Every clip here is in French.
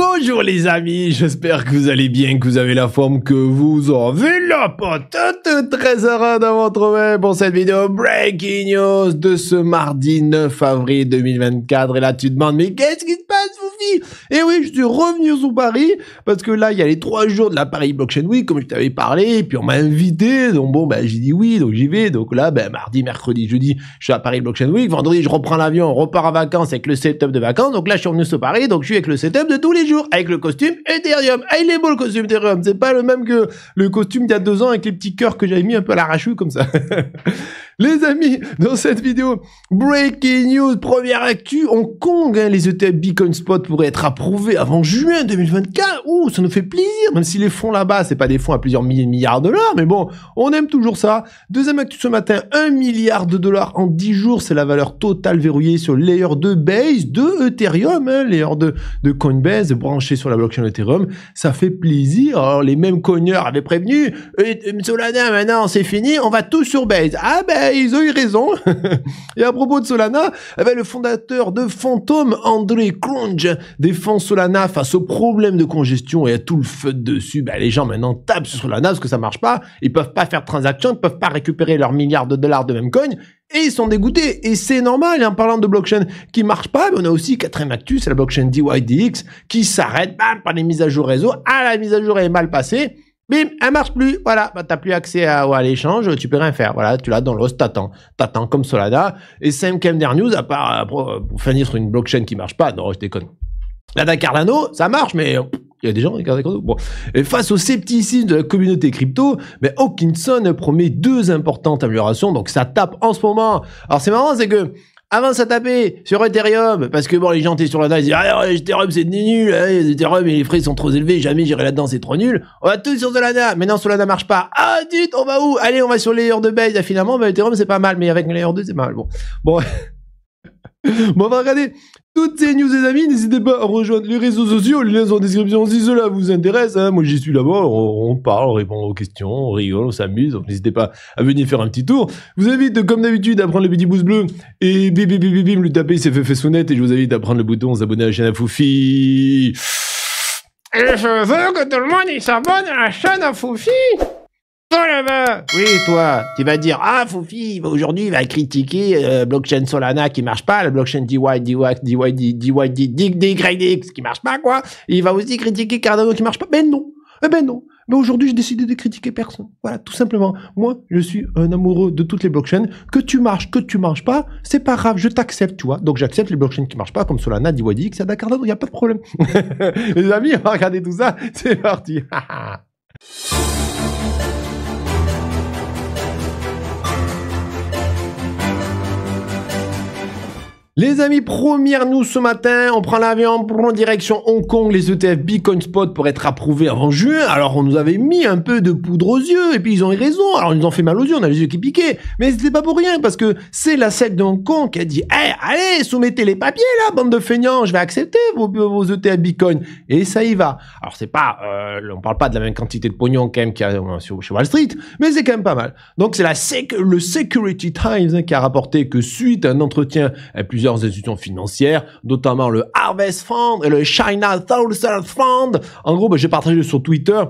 Bonjour les amis, j'espère que vous allez bien, que vous avez la forme que vous avez la patate. Très heureux de vous pour cette vidéo Breaking News de ce mardi 9 avril 2024. Et là tu te demandes, mais qu'est-ce qui se passe Foufi et eh oui, je suis revenu sous Paris parce que là, il y a les trois jours de la Paris Blockchain Week, comme je t'avais parlé, et puis on m'a invité. Donc bon, ben j'ai dit oui, donc j'y vais. Donc là, ben mardi, mercredi, jeudi, je suis à Paris Blockchain Week. Vendredi, je reprends l'avion, on repart en vacances avec le setup de vacances. Donc là, je suis revenu sur Paris, donc je suis avec le setup de tous les jours, avec le costume Ethereum. Ah, il est beau le costume Ethereum. C'est pas le même que le costume d'il y a deux ans avec les petits cœurs que j'avais mis un peu à l'arrache comme ça. Les amis, dans cette vidéo, breaking news, première actu, Hong Kong, hein, les ETF Bitcoin Spot pourraient être approuvés avant juin 2024. Ouh, ça nous fait plaisir, même si les fonds là-bas, c'est pas des fonds à plusieurs milliards de dollars, mais bon, on aime toujours ça. Deuxième actu ce matin, 1 milliard de dollars en 10 jours, c'est la valeur totale verrouillée sur Layer de Base de Ethereum, hein, Layer de Coinbase, branché sur la blockchain Ethereum. Ça fait plaisir. les mêmes cogneurs avaient prévenu, euh, Solana, maintenant, c'est fini, on va tout sur Base. Ah ben, eh, ils ont eu raison. et à propos de Solana, eh ben, le fondateur de Phantom, André Kronj, défend Solana face au problème de congestion et à tout le feu dessus. Ben, les gens maintenant tapent sur Solana parce que ça marche pas. Ils peuvent pas faire de transactions, ils peuvent pas récupérer leurs milliards de dollars de même coin. Et ils sont dégoûtés, et c'est normal, hein, en parlant de blockchain qui marche pas, on a aussi quatrième actus, c'est la blockchain DYDX, qui s'arrête, par les mises à jour réseau, ah, la mise à jour est mal passée, Bim, elle marche plus. Voilà, bah, t'as plus accès à, à l'échange, tu peux rien faire. Voilà, tu l'as dans l'os, t'attends. T'attends comme Solana. Et cinquième dernière news, à part euh, euh, pour, finir sur une blockchain qui marche pas, non, je déconne. Lada Cardano, ça marche, mais euh, il y a des gens qui regardent Bon. Et face au scepticisme de la communauté crypto, mais Hawkinson promet deux importantes améliorations, donc ça tape en ce moment. Alors c'est marrant, c'est que avant de taper sur Ethereum, parce que bon, les gens étaient sur la ils disaient, ah, Ethereum c'est nul, Ethereum et les frais sont trop élevés, jamais j'irai là-dedans, c'est trop nul. On va tous sur Solana, non, Solana marche pas. Ah, dit on va où? Allez, on va sur Layer 2 de base, ah, finalement, bah, Ethereum c'est pas mal, mais avec Layer 2 c'est pas mal, bon. Bon. bon, on va regarder toutes ces news, les amis. N'hésitez pas à rejoindre les réseaux sociaux, les liens sont en description si cela vous intéresse. Hein, moi, j'y suis là-bas, on, parle, on répond aux questions, on rigole, on s'amuse. n'hésitez pas à venir faire un petit tour. Je vous invite, comme d'habitude, à prendre le petit pouce bleu et bim, bim, bim, bim, le taper, c'est fait, fait sonnette. Et je vous invite à prendre le bouton s'abonner à la chaîne à Foufi. Et je veux que tout le monde s'abonne à la chaîne à Foufi. Oui, toi, tu vas dire, ah, Fofi, aujourd'hui, il va critiquer blockchain Solana qui marche pas, la blockchain DY, DY, DY, DYDX qui marche pas, quoi. Il va aussi critiquer Cardano qui marche pas. Ben non Eh ben non mais aujourd'hui, j'ai décidé de critiquer personne. Voilà, tout simplement. Moi, je suis un amoureux de toutes les blockchains. Que tu marches, que tu marches pas, c'est pas grave, je t'accepte, tu vois. Donc, j'accepte les blockchains qui marchent pas, comme Solana, DYDX, Ada Cardano, il a pas de problème. les amis, regardez tout ça, c'est parti. Les amis, première nous ce matin, on prend l'avion en direction Hong Kong, les ETF Bitcoin Spot pour être approuvés avant juin. Alors on nous avait mis un peu de poudre aux yeux et puis ils ont eu raison. Alors ils nous ont fait mal aux yeux, on a les yeux qui piquaient. Mais c'était pas pour rien parce que c'est la SEC de Hong Kong qui a dit eh! allez, soumettez les papiers là, bande de feignants, je vais accepter vos, ETF Bitcoin." Et ça y va. Alors c'est pas euh, on parle pas de la même quantité de pognon quand même qu'il y a chez euh, Wall Street, mais c'est quand même pas mal. Donc c'est la SEC, le Security Times hein, qui a rapporté que suite à un entretien à euh, plusieurs plusieurs institutions financières, notamment le Harvest Fund et le China Thousand Fund. En gros, ben, j'ai partagé sur Twitter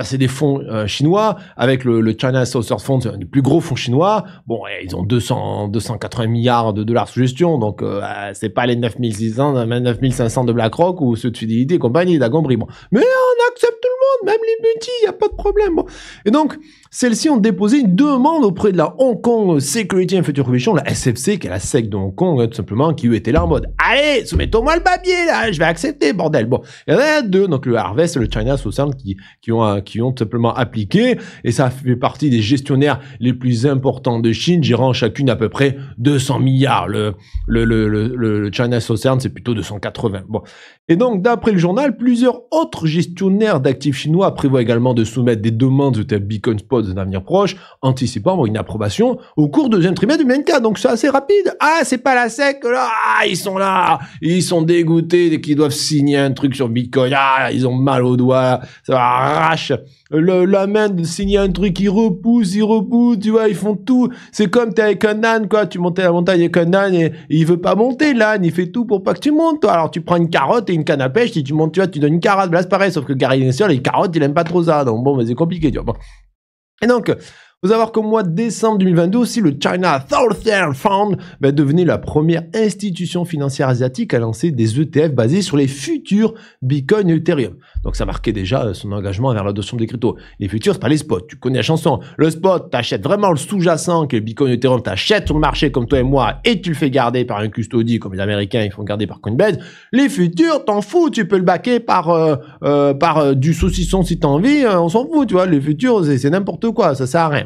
ça, c'est des fonds euh, chinois avec le, China Saucer Fund, le plus gros fonds chinois. Bon, ils ont 200, 280 milliards de dollars sous gestion, donc euh, euh, c'est pas les 9600, 9500 de BlackRock ou ceux de Fidelity et compagnie, d'Agombrie. Bon. Mais on accepte tout le monde, même les mutis, il n'y a pas de problème. Et donc, celles-ci ont déposé une demande auprès de la Hong Kong Security and Future Commission, la SFC, qui est la SEC de Hong Kong, hein, tout simplement, qui était là en mode « Allez, soumettons-moi le babier là, je vais accepter, bordel !» Bon, il y en a deux, donc le Harvest et le China Social qui, qui ont qui ont simplement appliqué, et ça fait partie des gestionnaires les plus importants de Chine, gérant chacune à peu près 200 milliards. Le, le, le, China Southern, c'est plutôt 280. Bon. Et donc, d'après le journal, plusieurs autres gestionnaires d'actifs chinois prévoient également de soumettre des demandes de type Beacon Spot dans avenir proche, anticipant une approbation au cours du deuxième trimestre du MNK. Donc, c'est assez rapide. Ah, c'est pas la SEC, là. Ah, ils sont là. Ils sont dégoûtés dès qu'ils doivent signer un truc sur Bitcoin. Ah, ils ont mal aux doigts. Ça arrache le, la main de signer un truc, qui repousse, il repousse, tu vois, ils font tout. C'est comme t'es avec un âne, quoi. Tu montais la montagne avec un âne et, il veut pas monter, l'âne. Il fait tout pour pas que tu montes, toi. Alors tu prends une carotte et une canne à pêche, si tu montes, tu vois, tu donnes une carotte. Là, c'est pareil, sauf que Gary seul les carottes, il aime pas trop ça. Donc bon, mais c'est compliqué, tu vois. Bon. Et donc, vous savoir qu'au mois de décembre 2022 si le China Southern Fund va ben, devenir la première institution financière asiatique à lancer des ETF basés sur les futurs Bitcoin et Ethereum. Donc ça marquait déjà euh, son engagement vers l'adoption des cryptos. Les futurs, c'est pas les spots, tu connais la chanson. Le spot, t'achètes vraiment le sous-jacent que Bitcoin et Ethereum, t'achètes sur le marché comme toi et moi et tu le fais garder par un custodie comme les Américains, ils font garder par Coinbase. Les futurs, t'en fous, tu peux le baquer par, euh, euh, par du saucisson si t'as envie, on s'en fout, tu vois. Les futurs, c'est n'importe quoi, ça sert à rien.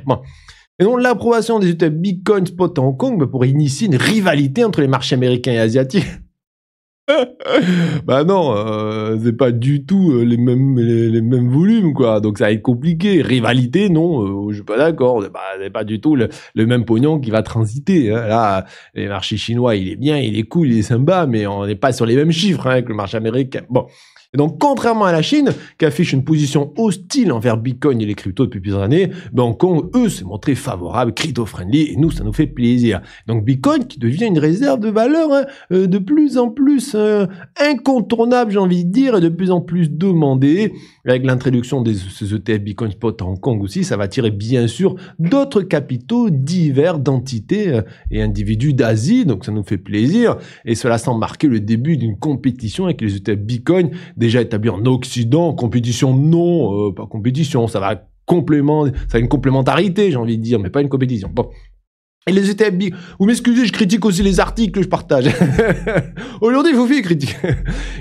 Et donc l'approbation des ETF Bitcoin Spot Hong Kong pourrait initier une rivalité entre les marchés américains et asiatiques. bah non, euh, c'est pas du tout euh, les mêmes, les, mêmes volumes, quoi. Donc ça va être compliqué. Rivalité, non, euh, oh, je suis pas d'accord. C'est pas, pas, du tout le, même pognon qui va transiter. Hein. Là, les marchés chinois, il est bien, il est cool, il est sympa, mais on n'est pas sur les mêmes chiffres hein, que le marché américain. Bon. Et donc, contrairement à la Chine, qui affiche une position hostile envers Bitcoin et les cryptos depuis plusieurs années, Hong Kong, eux, s'est montré favorable, crypto-friendly, et nous, ça nous fait plaisir. Donc, Bitcoin qui devient une réserve de valeur hein, euh, de plus en plus euh, incontournable, j'ai envie de dire, et de plus en plus demandée. Avec l'introduction des ETF e Bitcoin Spot à Hong Kong aussi, ça va attirer bien sûr d'autres capitaux divers d'entités euh, et individus d'Asie, donc ça nous fait plaisir. Et cela sans marquer le début d'une compétition avec les ETF Bitcoin déjà établi en Occident, compétition non, euh, pas compétition, ça va complément, ça a une complémentarité, j'ai envie de dire, mais pas une compétition. Bon. Et les établis. Vous m'excusez, je critique aussi les articles que je partage. Aujourd'hui, vous faites critique.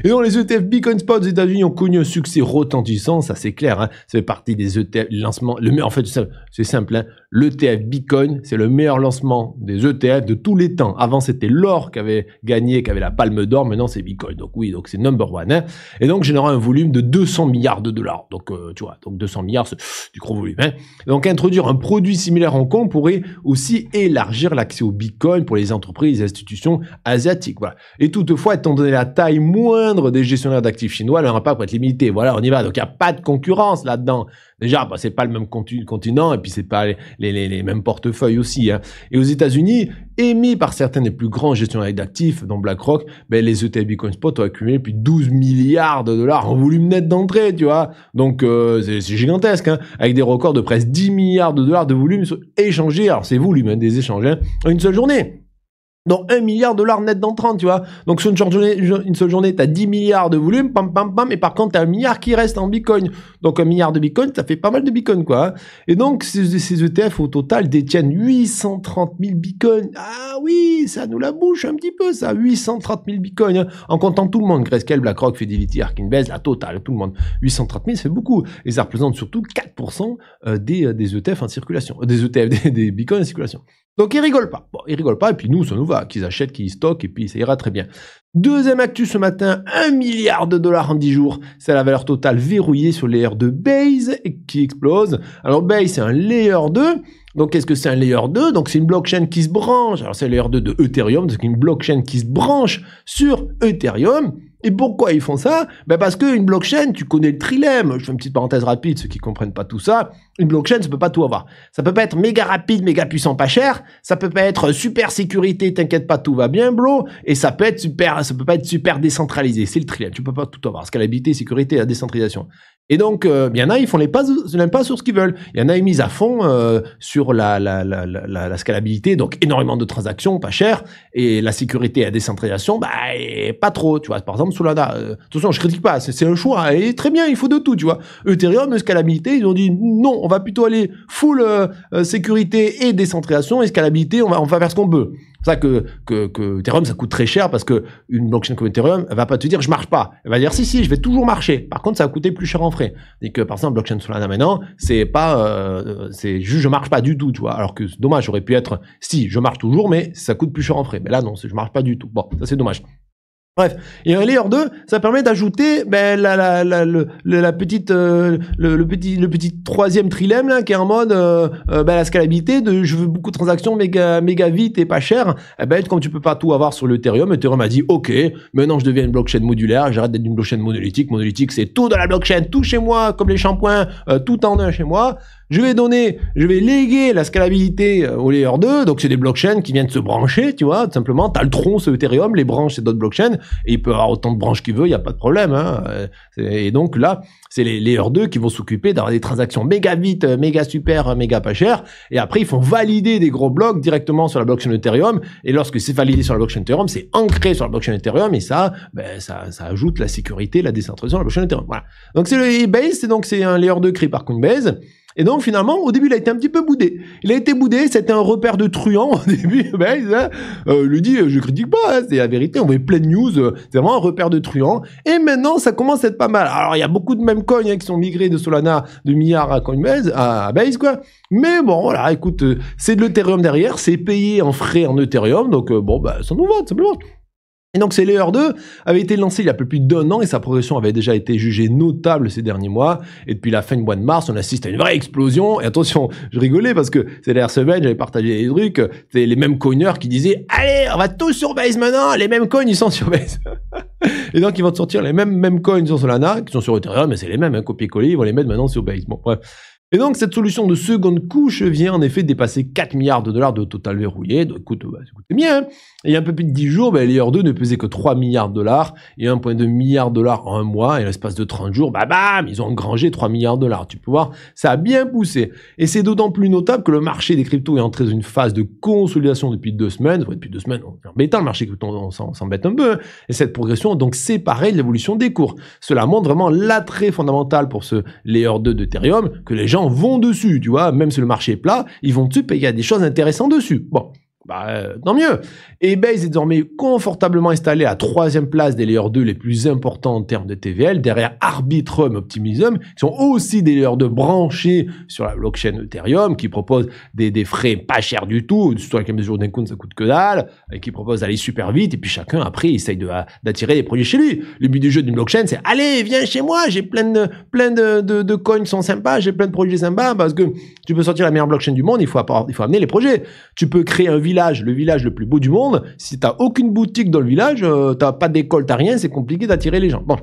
Et donc, les ETF Bitcoin Spot aux États-Unis ont connu un succès retentissant, ça c'est clair. Hein. Ça fait partie des ETF lancement... Le, en fait, c'est simple. Hein. L'ETF Bitcoin, c'est le meilleur lancement des ETF de tous les temps. Avant, c'était l'or qui avait gagné, qui avait la palme d'or. Maintenant, c'est Bitcoin. Donc oui, donc c'est number one. Hein. Et donc, générer un volume de 200 milliards de dollars. Donc, euh, tu vois, donc 200 milliards, c'est du gros volume. Hein. Donc, introduire un produit similaire en compte pourrait aussi élargir l'accès au Bitcoin pour les entreprises et institutions asiatiques. Voilà. Et toutefois, étant donné la taille moindre des gestionnaires d'actifs chinois, leur impact pour être limité. Voilà, on y va. Donc, il n'y a pas de concurrence là-dedans. Déjà, bah, c'est pas le même continent et puis c'est pas les, mêmes portefeuilles aussi. Hein. Et aux États-Unis, émis par certains des plus grands gestionnaires d'actifs, dont BlackRock, ben, les ETF Bitcoin Spot ont accumulé plus de 12 milliards de dollars en volume net d'entrée, tu vois. Donc euh, c'est gigantesque, hein. avec des records de presque 10 milliards de dollars de volume échangés. Alors c'est volume même des échanges hein. en une seule journée. Donc 1 milliard de dollars net dans tu vois. Donc sur une seule journée, une seule journée, t'as 10 milliards de volume, pam pam pam, et par contre t'as un milliard qui reste en bitcoin. Donc un milliard de bitcoin, ça fait pas mal de bitcoin, quoi. Et donc ces, ETF e au total détiennent 830 000 bitcoin. Ah oui, ça nous la bouche un petit peu, ça. 830 000 bitcoin. en comptant tout le monde. Grayscale, BlackRock, Fidelity, Invest, la total, tout le monde. 830 000, ça fait beaucoup. Et ça représente surtout 4% euh, des, ETF euh, e en circulation, euh, des ETF, des, des en circulation. Donc ils rigolent pas. Bon, ils rigolent pas, et puis nous, ça nous va, qu'ils achètent, qu'ils stockent, et puis ça ira très bien. Deuxième actu ce matin, 1 milliard de dollars en 10 jours. C'est la valeur totale verrouillée sur layer de Base qui explose. Alors Base, c'est un layer 2. Donc, qu'est-ce que c'est un layer 2 Donc, c'est une blockchain qui se branche. Alors, c'est le layer 2 de Ethereum, c'est une blockchain qui se branche sur Ethereum. Et pourquoi ils font ça ben Parce qu'une blockchain, tu connais le trilemme. Je fais une petite parenthèse rapide, ceux qui ne comprennent pas tout ça. Une blockchain, ça peut pas tout avoir. Ça peut pas être méga rapide, méga puissant, pas cher. Ça peut pas être super sécurité, t'inquiète pas, tout va bien, bro. Et ça peut être super, ça peut pas être super décentralisé. C'est le trilemme. Tu peux pas tout avoir. Scalabilité, sécurité, la décentralisation. Et donc, euh, il y en a, ils font les pas, pas sur ce qu'ils veulent. Il y en a, ils misent à fond euh, sur la, la, la, la, scalabilité, donc énormément de transactions, pas cher, et la sécurité et la décentralisation, bah, pas trop, tu vois. Par exemple, Solana, euh, de toute façon, je critique pas, c'est un choix, et très bien, il faut de tout, tu vois. Ethereum, scalabilité, ils ont dit non, on va plutôt aller full euh, sécurité et décentralisation, et scalabilité, on va, on va faire ce qu'on veut pour ça que, que, Ethereum, ça coûte très cher parce que une blockchain comme Ethereum, elle va pas te dire je marche pas. Elle va dire si, si, je vais toujours marcher. Par contre, ça va coûter plus cher en frais. Et que par exemple, blockchain Solana maintenant, c'est pas, euh, c'est juste je marche pas du tout, tu vois. Alors que dommage, aurait pu être si, je marche toujours, mais ça coûte plus cher en frais. Mais là, non, je marche pas du tout. Bon, ça c'est dommage. Bref, et un layer 2, ça permet d'ajouter ben, la, la, la, le, la petite, euh, le, petit, le troisième trilemme qui est en mode euh, euh, ben, la scalabilité de je veux beaucoup de transactions méga, méga vite et pas cher. Eh ben, comme tu peux pas tout avoir sur l'Ethereum, Ethereum a dit ok, maintenant je deviens une blockchain modulaire, j'arrête d'être une blockchain monolithique. Monolithique, c'est tout dans la blockchain, tout chez moi, comme les shampoings, tout en un chez moi. Je vais donner, je vais léguer la scalabilité euh, au layer 2. Donc, c'est des blockchains qui viennent se brancher, tu vois, tout simplement. T'as le tronc, c'est Ethereum, les branches, c'est d'autres blockchains. Et il peut avoir autant de branches qu'il veut, il n'y a pas de problème. Hein. Euh, et donc, là, c'est les layer 2 qui vont s'occuper d'avoir des transactions méga vite, euh, méga super, méga pas cher. Et après, ils font valider des gros blocs directement sur la blockchain Ethereum. Et lorsque c'est validé sur la blockchain Ethereum, c'est ancré sur la blockchain Ethereum. Et ça, ben, ça, ça ajoute la sécurité, la décentralisation, la blockchain Ethereum. Voilà. Donc, c'est le e-base. C'est donc, c'est un layer 2 créé par Coinbase. Et donc finalement, au début, il a été un petit peu boudé. Il a été boudé, c'était un repère de truand au début. Ben, euh, lui dit, je critique pas, hein, c'est la vérité, on voit plein de news, euh, c'est vraiment un repère de truand. Et maintenant, ça commence à être pas mal. Alors, il y a beaucoup de même coins hein, qui sont migrés de Solana, de milliards à Coinbase, à Base, quoi. Mais bon, voilà, écoute, euh, c'est de l'Ethereum derrière, c'est payé en frais en Ethereum, donc euh, bon, bah, ça nous va, tout simplement. Et donc c'est Layer 2 avait été lancé il y a peu plus d'un an et sa progression avait déjà été jugée notable ces derniers mois. Et depuis la fin du mois de mars, on assiste à une vraie explosion. Et attention, je rigolais parce que c'est dernières semaine, j'avais partagé des trucs, c'est les mêmes cogneurs qui disaient « Allez, on va tous sur Base maintenant Les mêmes coins, ils sont sur Base !» Et donc ils vont sortir les mêmes, mêmes coins sur Solana, qui sont sur Ethereum, mais c'est les mêmes, hein, copier-coller, ils vont les mettre maintenant sur Base. Bon, bref. Et donc, cette solution de seconde couche vient en effet dépasser 4 milliards de dollars de total verrouillé. Donc, écoute, bah, bien. Hein. Et il y a un peu plus de 10 jours, bah, 2 ne pesait que 3 milliards de dollars et 1,2 milliard de dollars en un mois. Et l'espace de 30 jours, bah, bam, ils ont engrangé 3 milliards de dollars. Tu peux voir, ça a bien poussé. Et c'est d'autant plus notable que le marché des cryptos est entré dans une phase de consolidation depuis deux semaines. depuis deux semaines, on embêtant, le marché s'embête un peu. Hein. Et cette progression, donc, séparé de l'évolution des cours. Cela montre vraiment l'attrait fondamental pour ce layer 2 d'Ethereum que les gens vont dessus, tu vois, même si le marché est plat, ils vont dessus, et il y a des choses intéressantes dessus. Bon, bah, euh, tant mieux. eBay est désormais confortablement installé à troisième place des layers 2 les plus importants en termes de TVL, derrière Arbitrum Optimism, qui sont aussi des layers 2 branchés sur la blockchain Ethereum, qui proposent des, des frais pas chers du tout, surtout avec des mesure d'un compte, ça coûte que dalle, et qui proposent d'aller super vite, et puis chacun, après, essaye d'attirer des projets chez lui. Le but du jeu d'une blockchain, c'est « Allez, viens chez moi, j'ai plein de, plein de, de, coins qui sont sympas, j'ai plein de projets sympas, parce que tu peux sortir la meilleure blockchain du monde, il faut, il faut amener les projets. Tu peux créer un le village le plus beau du monde, si t'as aucune boutique dans le village, euh, t'as pas d'école, t'as rien, c'est compliqué d'attirer les gens. Bon.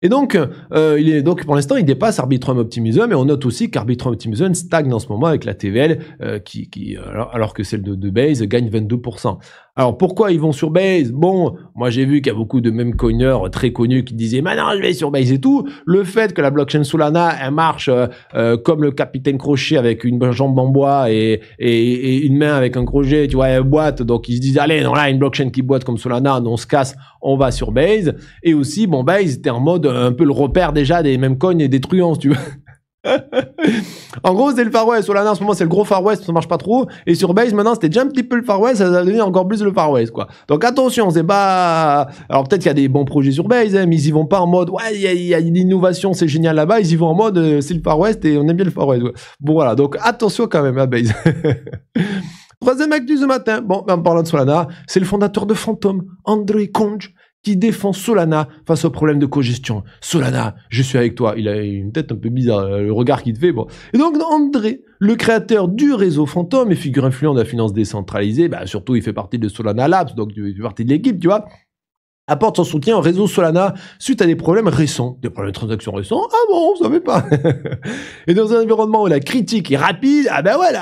Et donc, euh, il est, donc pour l'instant, il dépasse Arbitrum Optimism et on note aussi qu'Arbitrum Optimism stagne en ce moment avec la TVL, euh, qui, alors, que celle de, de Base gagne 22%. Alors pourquoi ils vont sur Base Bon, moi j'ai vu qu'il y a beaucoup de même cogneurs très connus qui disaient maintenant je vais sur Base et tout. Le fait que la blockchain Solana elle marche euh, euh, comme le capitaine Crochet avec une jambe en bois et, et, une main avec un crochet, tu vois, elle boite. Donc ils se disent allez, non là une blockchain qui boite comme Solana, on se casse, on va sur Base. Et aussi bon Base était en mode euh, un peu le repère déjà des mêmes cognes et des truands, tu vois. en gros, c'est le Far West. Solana, en ce moment, c'est le gros Far West, ça marche pas trop. Et sur Base, maintenant, c'était déjà un petit peu le Far West, ça va devenir encore plus le Far West, quoi. Donc attention, c'est pas. Alors peut-être qu'il y a des bons projets sur Base, hein, mais ils y vont pas en mode, ouais, il y a, une innovation c'est génial là-bas. Ils y vont en mode, euh, c'est le Far West et on aime bien le Far West. Bon, voilà. Donc attention quand même à Base. Troisième actus ce matin. Bon, en parlant de Solana, c'est le fondateur de Phantom, André Conge qui défend Solana face au problème de cogestion. Solana, je suis avec toi. Il a une tête un peu bizarre, euh, le regard qu'il te fait. Bon. Et donc André, le créateur du réseau Fantôme et figure influente de la finance décentralisée, bah, surtout il fait partie de Solana Labs, donc il fait partie de l'équipe, tu vois apporte son soutien au réseau Solana suite à des problèmes récents. Des problèmes de transactions récents Ah bon, on savait pas. et dans un environnement où la critique est rapide, ah ben ouais,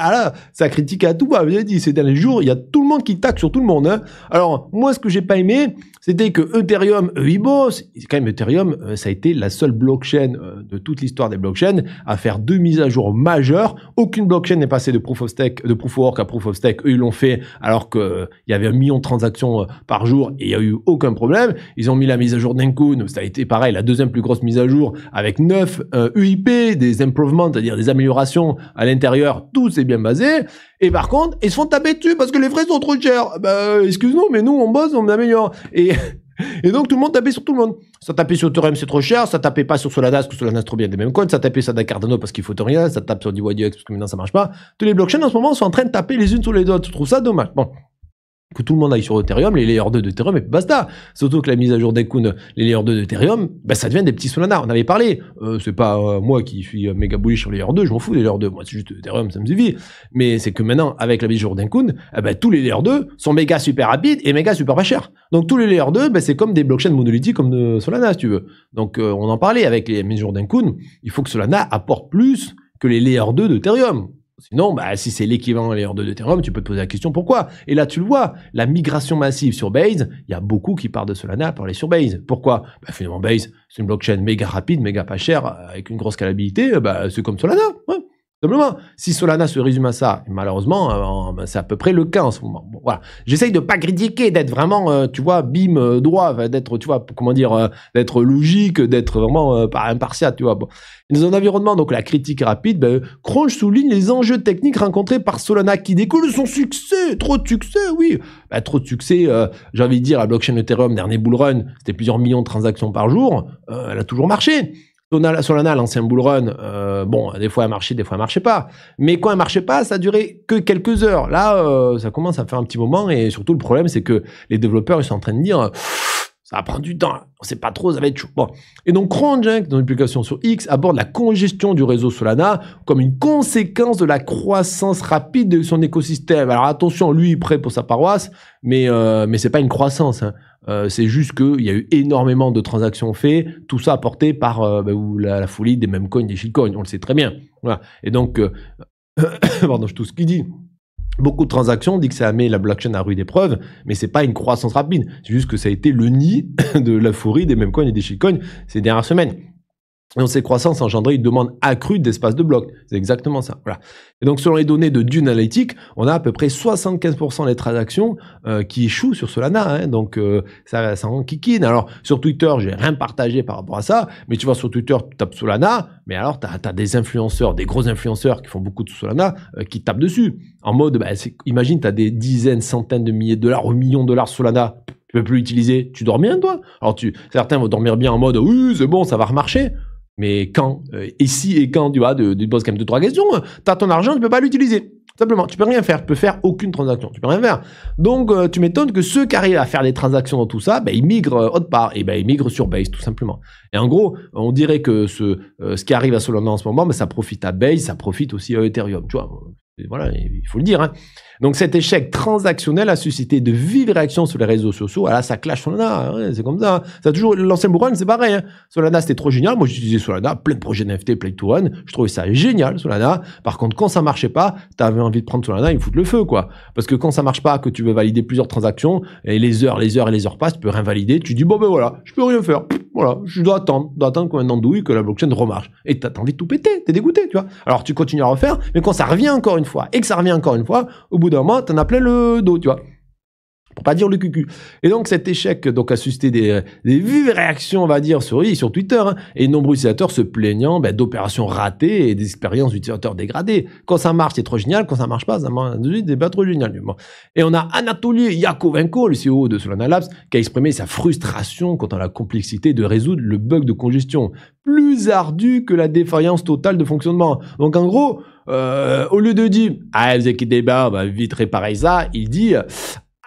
ça critique à tout Vous avez dit, ces derniers jours, il y a tout le monde qui taxe sur tout le monde. Hein. Alors, moi, ce que j'ai pas aimé, c'était que Ethereum, Eibos, euh, quand même Ethereum, euh, ça a été la seule blockchain euh, de toute l'histoire des blockchains à faire deux mises à jour majeures. Aucune blockchain n'est passée de Proof of Stake, de Proof of Work à Proof of Stake. Eux, ils l'ont fait alors qu'il y avait un million de transactions par jour et il n'y a eu aucun problème. Ils ont mis la mise à jour d'un coup. ça a été pareil, la deuxième plus grosse mise à jour, avec 9 euh, UIP, des improvements, c'est-à-dire des améliorations à l'intérieur, tout s'est bien basé. Et par contre, ils se font taper dessus parce que les frais sont trop chers. Bah, euh, excuse-nous, mais nous, on bosse, on améliore. Et et donc tout le monde tapait sur tout le monde. Ça tapait sur Ethereum, c'est trop cher. Ça tapait pas sur Solana parce que Solana trop bien des mêmes coins. Ça tapait sur Cardano parce qu'il faut rien. Ça tape sur DYDX parce que maintenant ça marche pas. Tous les blockchains en ce moment sont en train de taper les unes sur les autres. Je trouve ça dommage. Bon, que tout le monde aille sur Ethereum, les layers 2 d'Ethereum, et basta. Surtout que la mise à jour d'Ekun, les layers 2 d'Ethereum, bah, ça devient des petits Solana. On avait parlé. Euh, c'est pas euh, moi qui suis euh, méga bullish sur les layers 2, je m'en fous des layers 2. Moi, c'est juste Ethereum, ça me suffit. Mais c'est que maintenant, avec la mise à jour d'Ekun, eh ben, tous les layers 2 sont méga super rapides et méga super pas chers. Donc tous les layers 2, ben, c'est comme des blockchains monolithiques comme Solana, si tu veux. Donc on en parlait avec les mises à jour d'Ekun. Il faut que Solana apporte plus que les layers 2 d'Ethereum. Sinon, bah, si c'est l'équivalent des de d'Ethereum, tu peux te poser la question pourquoi. Et là, tu le vois, la migration massive sur Base, il y a beaucoup qui partent de Solana pour aller sur Base. Pourquoi bah, Finalement, Base, c'est une blockchain méga rapide, méga pas chère, avec une grosse scalabilité, bah, c'est comme Solana. Hein si Solana se résume à ça, malheureusement, euh, ben, c'est à peu près le cas en ce moment. voilà. J'essaye de pas critiquer, d'être vraiment, euh, tu vois, bim, euh, droit, d'être, tu vois, comment dire, d'être logique, d'être vraiment impartial, tu vois. Dans un environnement, donc la critique rapide, ben, souligne les enjeux techniques rencontrés par Solana qui découlent de son succès, trop de succès, oui. Ben, trop de succès, j'ai envie de dire, la blockchain Ethereum, dernier bull run, c'était plusieurs millions de transactions par jour, elle a toujours marché. Solana l'ancien hein, bullrun, euh, bon, des fois elle marchait, des fois elle marchait pas. Mais quand elle marchait pas, ça durait que quelques heures. Là, euh, ça commence à faire un petit moment. Et surtout, le problème, c'est que les développeurs, ils sont en train de dire ça va prendre du temps. On sait pas trop, ça va être chaud. Bon. Et donc, Cronjunk, dans une publication sur X, aborde la congestion du réseau Solana comme une conséquence de la croissance rapide de son écosystème. Alors, attention, lui, il prêt pour sa paroisse, mais, euh, mais c'est pas une croissance. Hein. Euh, c'est juste qu'il y a eu énormément de transactions faites, tout ça apporté par euh, bah, la, folie des mêmes coins, des shitcoins, on le sait très bien. Et donc, euh, pardon, je tout ce qu'il dit. Beaucoup de transactions, on dit que ça a mis la blockchain à rude épreuve, mais c'est pas une croissance rapide. C'est juste que ça a été le nid de la folie des mêmes coins et des shitcoins ces dernières semaines. Et on sait croissance engendrée une demande accrue d'espace de bloc. C'est exactement ça. Et donc, selon les données de Dune Analytics, on a à peu près 75% des transactions euh, qui échouent sur Solana. Hein. donc, euh, ça, ça en kikine. Alors, sur Twitter, j'ai rien partagé par rapport à ça. Mais tu vois, sur Twitter, tu tapes Solana. Mais alors, tu as, des influenceurs, des gros influenceurs qui font beaucoup de Solana, euh, qui tapent dessus. En mode, bah, imagine, tu as des dizaines, centaines de milliers de dollars ou millions de dollars Solana tu peux plus l'utiliser, tu dors bien toi. Alors tu, certains vont dormir bien en mode oui c'est bon ça va remarcher. Mais quand Et euh, si et quand tu vois, tu de poses quand même deux, trois questions, tu as ton argent, tu peux pas l'utiliser. Simplement, tu peux rien faire, tu peux faire aucune transaction, tu peux rien faire. Donc, euh, tu m'étonnes que ceux qui arrivent à faire des transactions dans tout ça, ben, ils migrent euh, autre part, et ben, ils migrent sur Base, tout simplement. Et en gros, on dirait que ce, ce qui arrive à Solana en ce moment, ben, ça profite à Base, ça profite aussi à Ethereum, tu vois. voilà, il faut le dire. Hein. Donc cet échec transactionnel a suscité de vives réactions sur les réseaux sociaux. Ah là, ça clash Solana, hein, c'est comme ça. Hein. Ça a toujours l'ancien Bourgogne, c'est pareil. Hein. Solana, c'était trop génial. Moi, j'utilisais Solana, plein de projets NFT, Play to run. Je trouvais ça génial, Solana. Par contre, quand ça marchait pas, t'avais envie de prendre Solana et il foutre le feu, quoi. Parce que quand ça marche pas, que tu veux valider plusieurs transactions et les heures, les heures et les heures passent, tu peux rien valider. Tu dis bon ben voilà, je peux rien faire. Voilà, je dois attendre, je dois attendre ait un andouille que la blockchain remarche. Et t'as envie de tout péter, t'es dégoûté, tu vois. Alors tu continues à refaire, mais quand ça revient encore une fois, et que ça revient encore une fois, au bout d'un mois, t'en as le dos, tu vois pour pas dire le cucu. Et donc cet échec donc a suscité des, euh, des vives réactions, on va dire, sur, sur Twitter, hein, et nombreux utilisateurs se plaignant ben, d'opérations ratées et d'expériences utilisateurs dégradées. Quand ça marche, c'est trop génial. Quand ça marche pas, ça c'est pas trop génial. Et on a Anatoly Yakovenko, le CEO de Solana Labs, qui a exprimé sa frustration quant à la complexité de résoudre le bug de congestion, plus ardu que la défaillance totale de fonctionnement. Donc en gros, euh, au lieu de dire ah vous inquiétez débat, on va vite réparer ça, il dit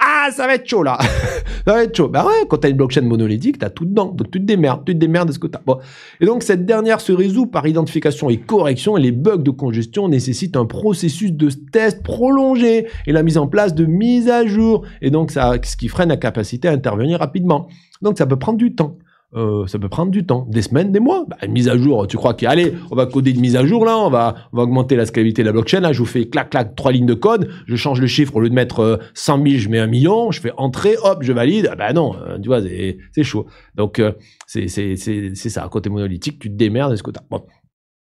ah, ça va être chaud là. ça va être chaud. Bah ouais, quand t'as une blockchain monolithique, t'as tout dedans. Donc tu te démerdes, tu te démerdes de ce que t'as. Bon. Et donc cette dernière se résout par identification et correction et les bugs de congestion nécessitent un processus de test prolongé et la mise en place de mise à jour. Et donc ça, ce qui freine la capacité à intervenir rapidement. Donc ça peut prendre du temps. Euh, ça peut prendre du temps, des semaines, des mois. Bah, une mise à jour, tu crois qu'allez, on va coder une mise à jour là, on va, on va augmenter la scalabilité de la blockchain. Là, je vous fais clac clac trois lignes de code, je change le chiffre au lieu de mettre 100 euh, 000, je mets un million, je fais entrer, hop, je valide. Ah, bah non, euh, tu vois, c'est chaud. Donc euh, c'est ça, côté monolithique, tu te démerdes, est-ce que t'as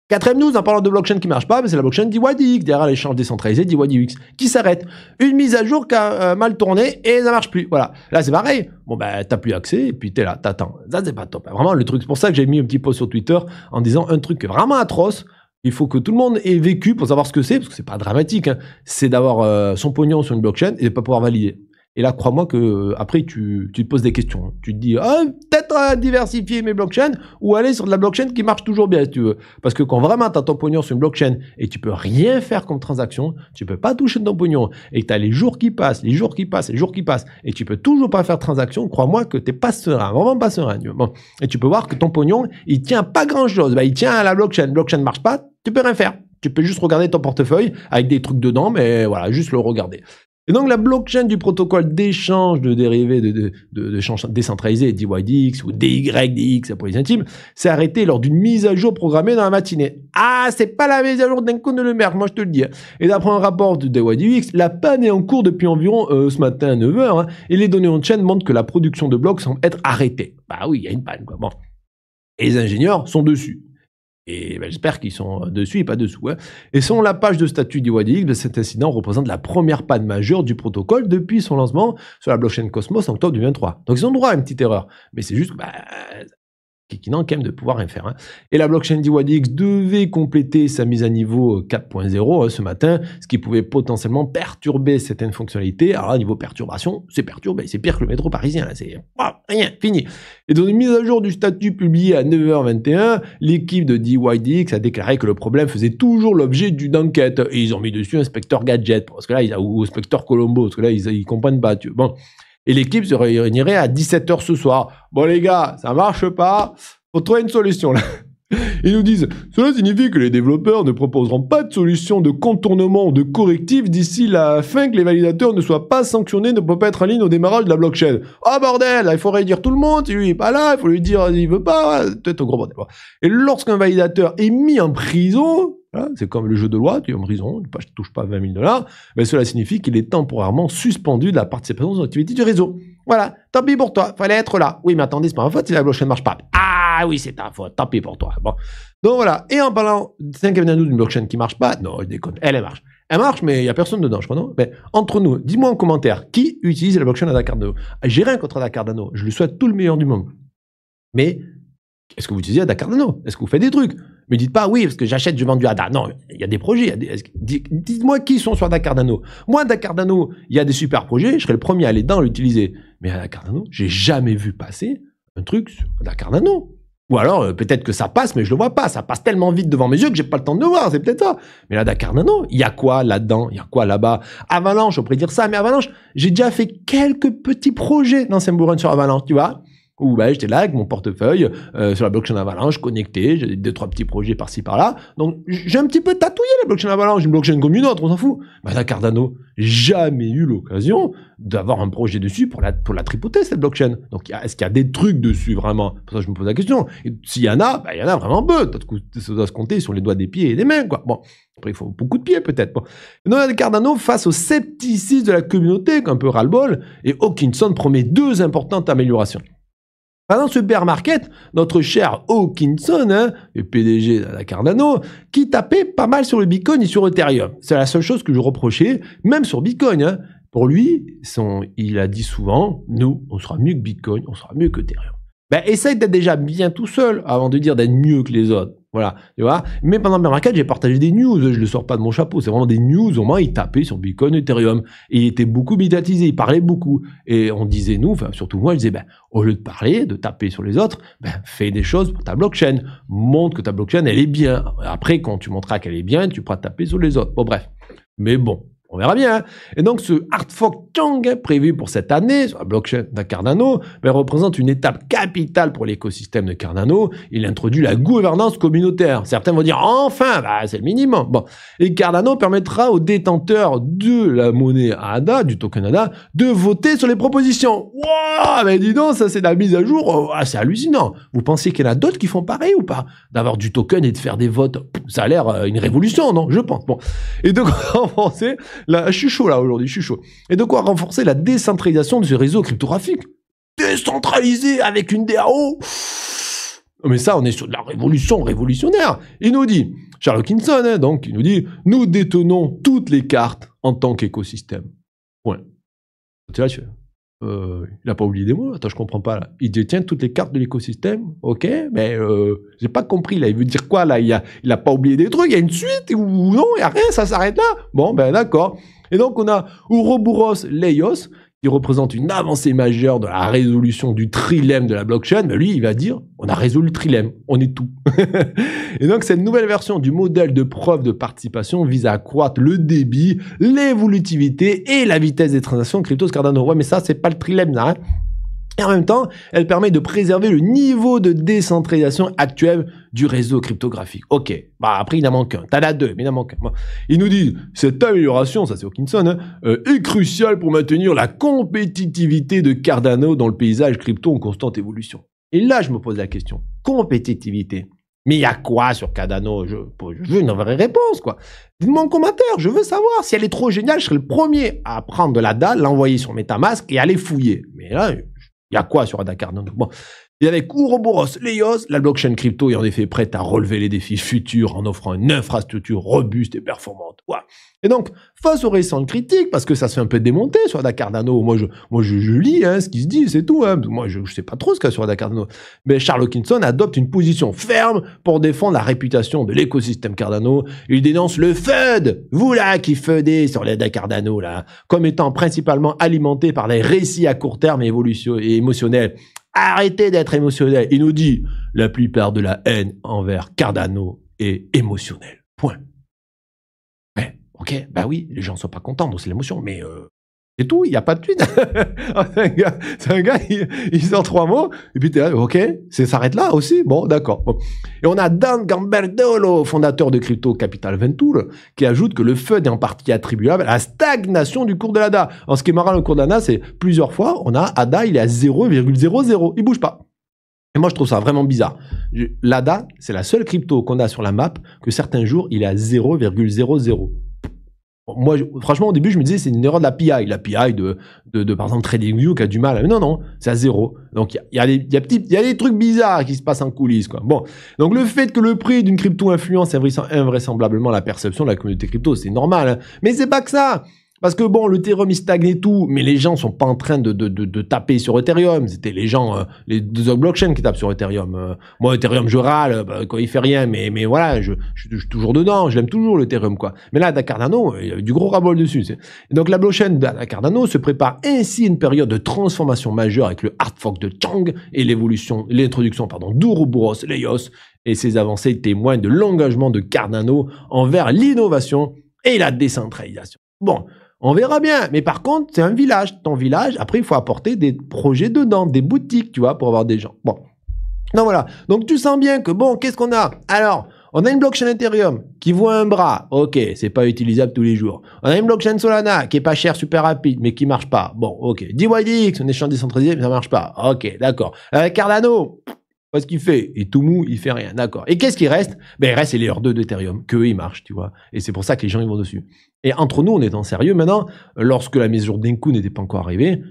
Quatrième news, en parlant de blockchain qui marche pas, mais c'est la blockchain DYDX, derrière l'échange décentralisé DYDX, qui s'arrête. Une mise à jour qui a euh, mal tourné et ça marche plus. Voilà. Là, c'est pareil. Bon, ben, t'as plus accès et puis t'es là, t'attends. Ça, c'est pas top. Vraiment, le truc, c'est pour ça que j'ai mis un petit post sur Twitter en disant un truc vraiment atroce. Il faut que tout le monde ait vécu pour savoir ce que c'est, parce que c'est pas dramatique. Hein. C'est d'avoir euh, son pognon sur une blockchain et de pas pouvoir valider. Et là, crois-moi que euh, après, tu, te poses des questions. Hein. Tu te dis, ah, peut-être diversifier mes blockchains ou aller sur de la blockchain qui marche toujours bien, si tu veux. Parce que quand vraiment tu as ton pognon sur une blockchain et tu peux rien faire comme transaction, tu peux pas toucher ton pognon et tu as les jours qui passent, les jours qui passent, les jours qui passent et tu peux toujours pas faire transaction, crois-moi que tu n'es pas serein, vraiment pas serein. Bon. Et tu peux voir que ton pognon, il tient pas grand-chose. Bah, il tient à la blockchain. Blockchain marche pas, tu peux rien faire. Tu peux juste regarder ton portefeuille avec des trucs dedans, mais voilà, juste le regarder. Et donc la blockchain du protocole d'échange de dérivés de, de, de, DYDX ou DYDX pour les intimes, s'est arrêtée lors d'une mise à jour programmée dans la matinée. Ah, c'est pas la mise à jour d'un con de le maire, moi je te le dis. Et d'après un rapport de DYDX, la panne est en cours depuis environ euh, ce matin à 9h, hein, et les données en chaîne montrent que la production de blocs semble être arrêtée. Bah oui, il y a une panne, quoi. Bon. Et les ingénieurs sont dessus. Ben, j'espère qu'ils sont euh, dessus et pas dessous. Hein. Et selon la page de statut du mais cet incident représente la première panne majeure du protocole depuis son lancement sur la blockchain Cosmos en octobre 2023. Donc ils ont droit à une petite erreur, mais c'est juste, bah, qui quand même de pouvoir rien faire. Hein. Et la blockchain DYDX devait compléter sa mise à niveau 4.0 euh, hein, ce matin, ce qui pouvait potentiellement perturber certaines fonctionnalités. Alors niveau perturbation, c'est perturbé, c'est pire que le métro parisien, c'est rien, fini. Et dans une mise à jour du statut publié à 9h21, l'équipe de DYDX a déclaré que le problème faisait toujours l'objet d'une enquête. Et ils ont mis dessus inspecteur gadget, parce que là, ils, ou inspecteur Colombo, parce que là, ils, ils comprennent pas. Tu... Bon et l'équipe se réunirait à 17h ce soir. Bon les gars, ça marche pas, faut trouver une solution là. Ils nous disent Cela signifie que les développeurs ne proposeront pas de solution de contournement ou de correctif d'ici la fin que les validateurs ne soient pas sanctionnés, ne peuvent pas être en ligne au démarrage de la blockchain. Ah oh bordel, il faut dire tout le monde, si lui est pas là, il faut lui dire il veut pas, peut-être au gros bordel. Et lorsqu'un validateur est mis en prison, Hein, c'est comme le jeu de loi, tu es en prison, tu ne touches pas 20 000 dollars, mais cela signifie qu'il est temporairement suspendu de la participation aux activités du réseau. Voilà, tant pis pour toi, fallait être là. Oui, mais attendez, c'est pas ma faute si la blockchain ne marche pas. Ah oui, c'est ta faute, tant pis pour toi. Bon. Donc voilà, et en parlant d'une blockchain qui marche pas, non, je déconne, elle, marche. Elle marche, mais il n'y a personne dedans, je crois, non mais ben, Entre nous, dis-moi en commentaire, qui utilise la blockchain à Dano. Cardano J'ai rien contre Dakar Cardano, je lui souhaite tout le meilleur du monde. Mais est-ce que vous utilisez à Cardano Est-ce que vous faites des trucs mais dites pas oui, parce que j'achète, je vends du ADA. Non, il y a des projets. Dites-moi qui sont sur Dakar Dano. Moi, Dakar Dano, il y a des super projets, je serais le premier à aller dedans, l'utiliser. Mais à je j'ai jamais vu passer un truc sur Dakar Ou alors, euh, peut-être que ça passe, mais je le vois pas. Ça passe tellement vite devant mes yeux que j'ai pas le temps de le voir. C'est peut-être ça. Mais là, Cardano, il y a quoi là-dedans? Il y a quoi là-bas? Avalanche, on pourrait dire ça, mais Avalanche, j'ai déjà fait quelques petits projets dans Semburon sur Avalanche, tu vois où bah, j'étais là avec mon portefeuille euh, sur la blockchain Avalanche, connecté, j'ai deux, trois petits projets par-ci par-là. Donc j'ai un petit peu tatouillé la blockchain Avalanche, une blockchain comme une autre, on s'en fout. Bah, la Cardano, jamais eu l'occasion d'avoir un projet dessus pour la, pour la tripoter, cette blockchain. Donc est-ce qu'il y a des trucs dessus vraiment Pour ça je me pose la question. Et s'il y en a, bah, il y en a vraiment peu. Ça doit se compter sur les doigts des pieds et des mains, quoi. Bon. Après, il faut beaucoup de pieds, peut-être. Bon. Noël Cardano, face au scepticisme de la communauté, un peu ras-le-bol, et Hawkinson promet deux importantes améliorations. Dans ce market, notre cher Hawkinson, hein, le PDG de Cardano, qui tapait pas mal sur le Bitcoin et sur Ethereum. C'est la seule chose que je reprochais, même sur Bitcoin. Hein. Pour lui, son, il a dit souvent, nous, on sera mieux que Bitcoin, on sera mieux que Ethereum. Ben, essaye d'être déjà bien tout seul avant de dire d'être mieux que les autres. Voilà, tu vois. Mais pendant Bear Market, j'ai partagé des news. Je ne le sors pas de mon chapeau. C'est vraiment des news. Au moins, il tapait sur Bitcoin, Ethereum. Et il était beaucoup médiatisé. Il parlait beaucoup. Et on disait, nous, enfin, surtout moi, je disais, ben, au lieu de parler, de taper sur les autres, ben, fais des choses pour ta blockchain. Montre que ta blockchain, elle est bien. Après, quand tu montreras qu'elle est bien, tu pourras taper sur les autres. Bon, bref. Mais bon, on verra bien. Hein. Et donc, ce hard fork prévu pour cette année sur la blockchain de Cardano ben, représente une étape capitale pour l'écosystème de Cardano. Il introduit la gouvernance communautaire. Certains vont dire enfin, bah, c'est le minimum. Bon. Et Cardano permettra aux détenteurs de la monnaie ADA, du token ADA, de voter sur les propositions. Waouh, mais ben, dis donc, ça c'est la mise à jour. Ah, oh, c'est hallucinant. Vous pensez qu'il y en a d'autres qui font pareil ou pas D'avoir du token et de faire des votes, ça a l'air euh, une révolution, non Je pense. Bon. Et donc, en français, Là, je suis là aujourd'hui, je Et de quoi renforcer la décentralisation de ce réseau cryptographique Décentralisé avec une DAO mais ça, on est sur de la révolution révolutionnaire. Il nous dit, Charles Kinson hein, donc, il nous dit, nous détenons toutes les cartes en tant qu'écosystème. Point. là euh, il n'a pas oublié des mots, attends, je comprends pas. Là. Il détient toutes les cartes de l'écosystème, ok, mais euh, j'ai pas compris là. Il veut dire quoi là Il a, il a pas oublié des trucs, il y a une suite ou non, il y a rien, ça s'arrête là. Bon, ben d'accord. Et donc on a Ouroboros Leios il représente une avancée majeure de la résolution du trilemme de la blockchain, bah, lui, il va dire, on a résolu le trilemme, on est tout. et donc, cette nouvelle version du modèle de preuve de participation vise à accroître le débit, l'évolutivité et la vitesse des transactions crypto Cardano. Ouais, mais ça, c'est pas le trilemme, là. Hein. et en même temps, elle permet de préserver le niveau de décentralisation actuel du réseau cryptographique. OK. Bah, après, il en manque un. T'as as deux, mais il en manque un. Ils nous disent, cette amélioration, ça c'est Hawkinson, hein, euh, est cruciale pour maintenir la compétitivité de Cardano dans le paysage crypto en constante évolution. Et là, je me pose la question. Compétitivité. Mais il y a quoi sur Cardano je, veux une vraie réponse, quoi. Dites-moi en commentaire, je veux savoir. Si elle est trop géniale, je serai le premier à prendre de la dalle, l'envoyer sur Metamask et aller fouiller. Mais là, il y a quoi sur Ada Cardano et avec Ouroboros l'EOS, la blockchain crypto est en effet prête à relever les défis futurs en offrant une infrastructure robuste et performante. Et donc, face aux récentes critiques, parce que ça se fait un peu démonter sur Ada Cardano, moi je, moi je, lis hein, ce qui se dit, c'est tout. Hein. Moi je ne sais pas trop ce qu'il y a sur Ada Cardano. Mais Charles Hawkinson adopte une position ferme pour défendre la réputation de l'écosystème Cardano. Il dénonce le FUD, vous là qui FUDez sur l'Ada Cardano, là, comme étant principalement alimenté par les récits à court terme et, et émotionnels Arrêtez d'être émotionnel. Il nous dit, la plupart de la haine envers Cardano est émotionnelle. Point. Ouais, eh, ok, bah oui, les gens sont pas contents, donc c'est l'émotion, mais euh, et tout, il n'y a pas de tweet. c'est un gars, il, sort trois mots, et puis t'es là, ok, ça s'arrête là aussi, bon, d'accord. Et on a Dan Gamberdolo, fondateur de Crypto Capital Venture, qui ajoute que le FUD est en partie attribuable à la stagnation du cours de l'ADA. En ce qui est marrant, le cours de c'est plusieurs fois, on a ADA, il est à 0,00, il bouge pas. Et moi, je trouve ça vraiment bizarre. L'ADA, c'est la seule crypto qu'on a sur la map que certains jours, il est à 0,00. Moi, franchement, au début, je me disais, c'est une erreur de la PI. La PI de, de, par exemple, TradingView qui a du mal. Mais non, non, c'est à zéro. Donc, il y a, y, a y a, des trucs bizarres qui se passent en coulisses. Quoi. Bon, donc le fait que le prix d'une crypto influence invraisemblablement la perception de la communauté crypto, c'est normal. Hein. Mais c'est pas que ça. Parce que bon, l'Ethereum, il stagne et tout, mais les gens sont pas en train de, de, de, taper sur Ethereum. C'était les gens, euh, les deux blockchain qui tapent sur Ethereum. Euh, moi, Ethereum, je râle, euh, bah, quand il fait rien, mais, mais voilà, je, je, suis toujours dedans, je l'aime toujours, l'Ethereum, quoi. Mais là, à Cardano, il y avait du gros rabol dessus. donc, la blockchain d'Ada Cardano se prépare ainsi une période de transformation majeure avec le hard fork de Chang et l'évolution, l'introduction, pardon, d'Ouroboros, Leios et ses avancées témoignent de l'engagement de Cardano envers l'innovation et la décentralisation. Bon, on verra bien. Mais par contre, c'est un village. Ton village, après, il faut apporter des projets dedans, des boutiques, tu vois, pour avoir des gens. Bon. non voilà. Donc tu sens bien que, bon, qu'est-ce qu'on a Alors, on a une blockchain Ethereum qui voit un bras. Ok, c'est pas utilisable tous les jours. On a une blockchain Solana qui est pas chère, super rapide, mais qui marche pas. Bon, ok. DYDX, un échange décentralisé, mais ça marche pas. Ok, d'accord. Euh, Cardano, quest ce qu'il fait. Et tout mou, il fait rien. D'accord. Et qu'est-ce qui reste Ben, il reste les 2 d'Ethereum. Que ils marchent, tu vois. Et c'est pour ça que les gens, ils vont dessus. Et entre nous, on est en sérieux maintenant, lorsque la mesure d'un coup n'était pas encore arrivée,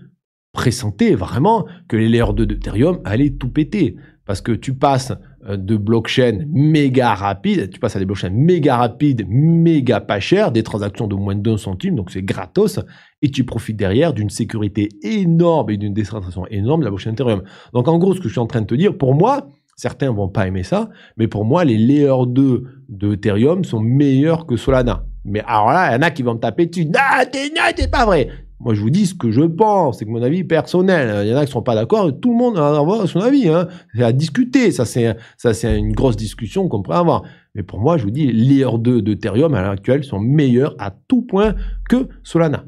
pressentez vraiment que les layers 2 d'Ethereum allaient tout péter. Parce que tu passes euh, de blockchain méga rapide, tu passes à des blockchains méga rapides, méga pas cher, des transactions de moins d'un centime, donc c'est gratos, et tu profites derrière d'une sécurité énorme et d'une décentration énorme de la blockchain Ethereum. Donc en gros, ce que je suis en train de te dire, pour moi, certains vont pas aimer ça, mais pour moi, les layers 2 de Ethereum sont meilleurs que Solana. Mais alors là, il y en a qui vont me taper dessus. Non, t'es, pas vrai. Moi, je vous dis ce que je pense, c'est que mon avis personnel. Il y en a qui sont pas d'accord. Tout le monde a son avis. Hein. C'est à discuter. Ça, c'est ça, c'est une grosse discussion qu'on pourrait avoir. Mais pour moi, je vous dis, les 2 d'Ethereum à l'heure actuelle sont meilleurs à tout point que Solana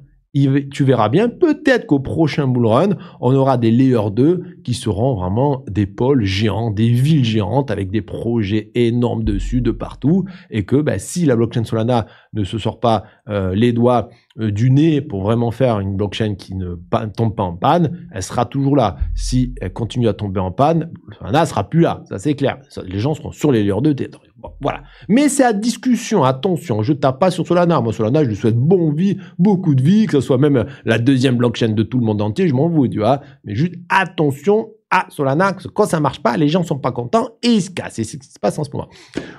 tu verras bien, peut-être qu'au prochain bull run, on aura des layer 2 qui seront vraiment des pôles géants, des villes géantes avec des projets énormes dessus, de partout, et que bah, si la blockchain Solana ne se sort pas euh, les doigts euh, du nez pour vraiment faire une blockchain qui ne tombe pas en panne, elle sera toujours là. Si elle continue à tomber en panne, Solana sera plus là, ça c'est clair. les gens seront sur les layer 2, voilà. Mais c'est à discussion, attention, je tape pas sur Solana. Moi, Solana, je lui souhaite bon vie, beaucoup de vie, que ce soit même la deuxième blockchain de tout le monde entier, je m'en veux, tu vois. Mais juste attention ah, Solana, quand ça marche pas, les gens sont pas contents et ils se cassent. C'est ce qui se passe en ce moment.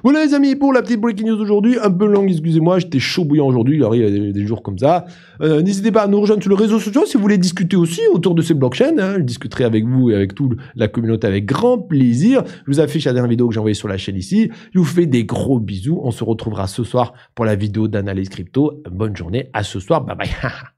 Voilà les amis, pour la petite breaking news aujourd'hui, un peu longue, excusez-moi, j'étais chaud bouillant aujourd'hui, il y des, jours comme ça. Euh, N'hésitez pas à nous rejoindre sur les réseaux sociaux si vous voulez discuter aussi autour de ces blockchains. Hein. Je discuterai avec vous et avec toute la communauté avec grand plaisir. Je vous affiche la dernière vidéo que j'ai envoyée sur la chaîne ici. Je vous fais des gros bisous. On se retrouvera ce soir pour la vidéo d'analyse crypto. Bonne journée, à ce soir, bye bye.